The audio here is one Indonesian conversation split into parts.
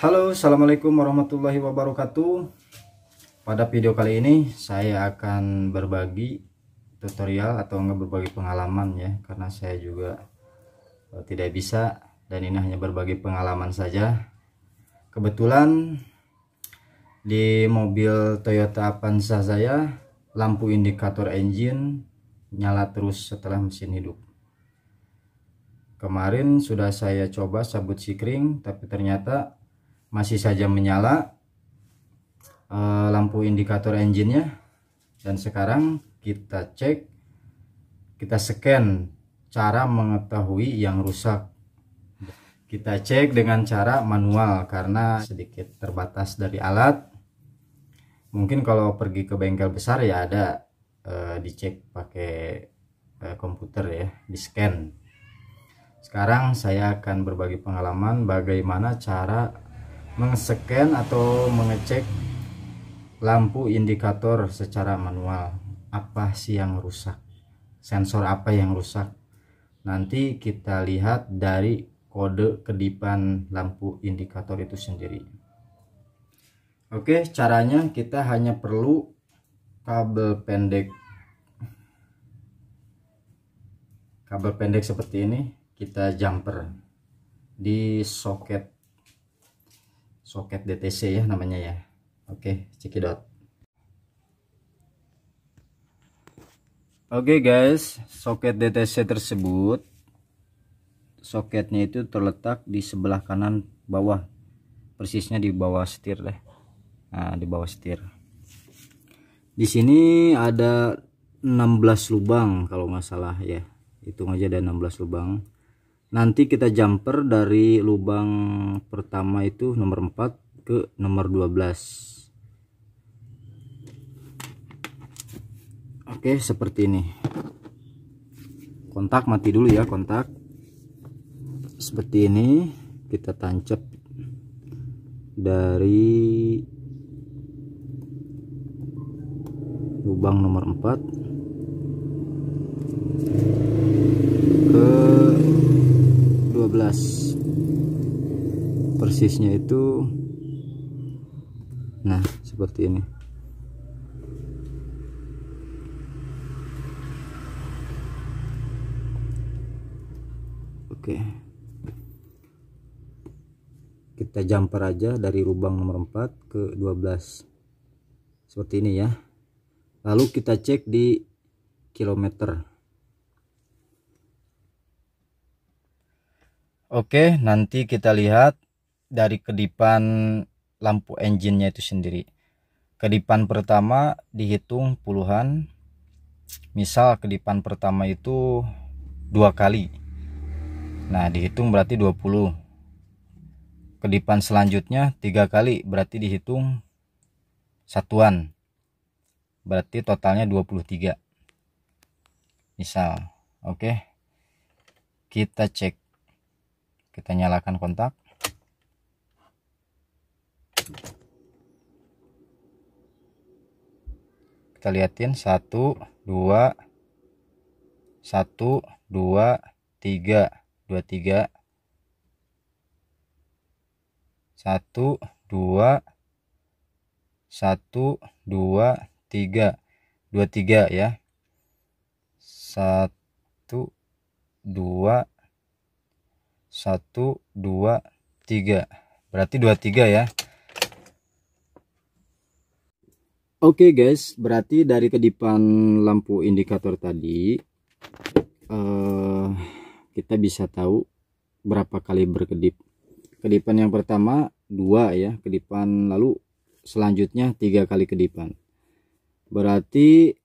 Halo assalamualaikum warahmatullahi wabarakatuh pada video kali ini saya akan berbagi tutorial atau enggak berbagi pengalaman ya karena saya juga e, tidak bisa dan ini hanya berbagi pengalaman saja kebetulan di mobil Toyota Avanza saya lampu indikator engine nyala terus setelah mesin hidup kemarin sudah saya coba sabut sikring tapi ternyata masih saja menyala e, lampu indikator engine-nya dan sekarang kita cek kita scan cara mengetahui yang rusak kita cek dengan cara manual karena sedikit terbatas dari alat mungkin kalau pergi ke bengkel besar ya ada e, dicek pakai e, komputer ya di scan sekarang saya akan berbagi pengalaman bagaimana cara mengscan atau mengecek lampu indikator secara manual apa sih yang rusak sensor apa yang rusak nanti kita lihat dari kode kedipan lampu indikator itu sendiri Oke caranya kita hanya perlu kabel pendek kabel pendek seperti ini kita jumper di soket soket DTC ya namanya ya oke cekidot oke guys soket DTC tersebut soketnya itu terletak di sebelah kanan bawah persisnya di bawah setir deh nah di bawah setir di sini ada 16 lubang kalau nggak salah ya hitung aja ada 16 lubang nanti kita jumper dari lubang pertama itu nomor 4 ke nomor 12 oke seperti ini kontak mati dulu ya kontak seperti ini kita tancap dari lubang nomor 4 12 persisnya itu nah seperti ini oke kita jumper aja dari lubang nomor 4 ke 12 seperti ini ya lalu kita cek di kilometer Oke, nanti kita lihat dari kedipan lampu engine-nya itu sendiri. Kedipan pertama dihitung puluhan. Misal kedipan pertama itu dua kali. Nah, dihitung berarti 20. Kedipan selanjutnya tiga kali, berarti dihitung satuan. Berarti totalnya 23. Misal, oke. Kita cek kita nyalakan kontak kita liatin satu dua satu dua tiga dua tiga satu dua satu dua tiga dua tiga ya 1 2 satu dua tiga berarti dua tiga ya Oke okay guys berarti dari kedipan lampu indikator tadi uh, kita bisa tahu berapa kali berkedip kedipan yang pertama dua ya kedipan lalu selanjutnya tiga kali kedipan berarti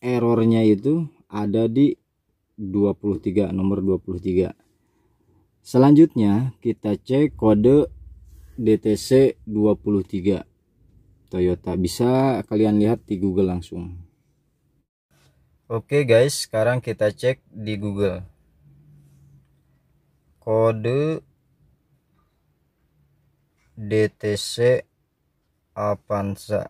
errornya itu ada di 23 nomor 23 Selanjutnya kita cek kode DTC 23 Toyota. Bisa kalian lihat di Google langsung. Oke guys, sekarang kita cek di Google. Kode DTC Avanza.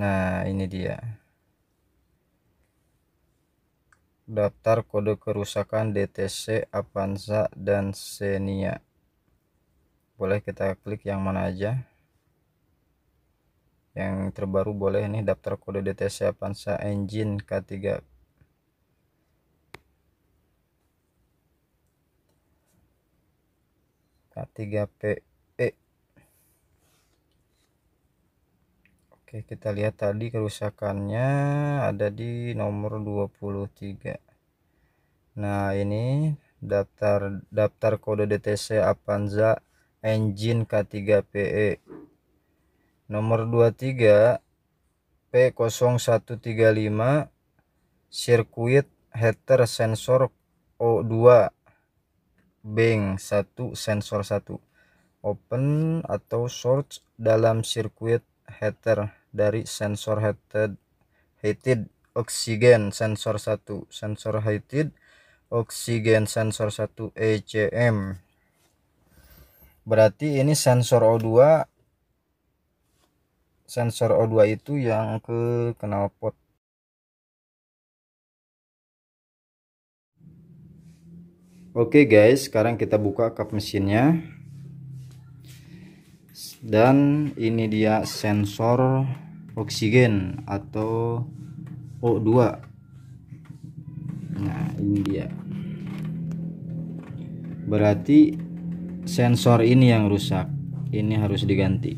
Nah, ini dia daftar kode kerusakan DTC Avanza dan Xenia boleh kita klik yang mana aja yang terbaru boleh nih daftar kode DTC Avanza engine K3 K3P Oke kita lihat tadi kerusakannya ada di nomor 23 nah ini daftar daftar kode DTC Avanza engine K3PE nomor 23 P0135 sirkuit header sensor O2 bank 1 sensor 1 open atau short dalam sirkuit header dari sensor heated heated oksigen sensor 1 sensor heated oksigen sensor 1 ECM berarti ini sensor O2 sensor O2 itu yang ke knalpot Oke okay guys, sekarang kita buka kap mesinnya. Dan ini dia sensor oksigen atau O2 nah ini dia berarti sensor ini yang rusak ini harus diganti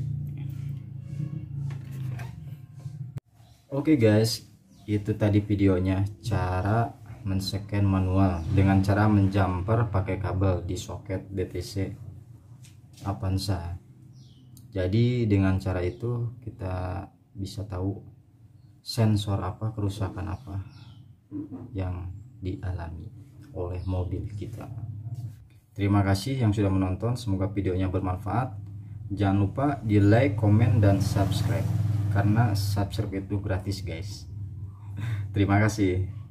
oke okay guys itu tadi videonya cara men-scan manual dengan cara menjumper pakai kabel di soket DTC Avanza jadi dengan cara itu kita bisa tahu sensor apa kerusakan apa yang dialami oleh mobil kita terima kasih yang sudah menonton semoga videonya bermanfaat jangan lupa di like komen dan subscribe karena subscribe itu gratis guys terima kasih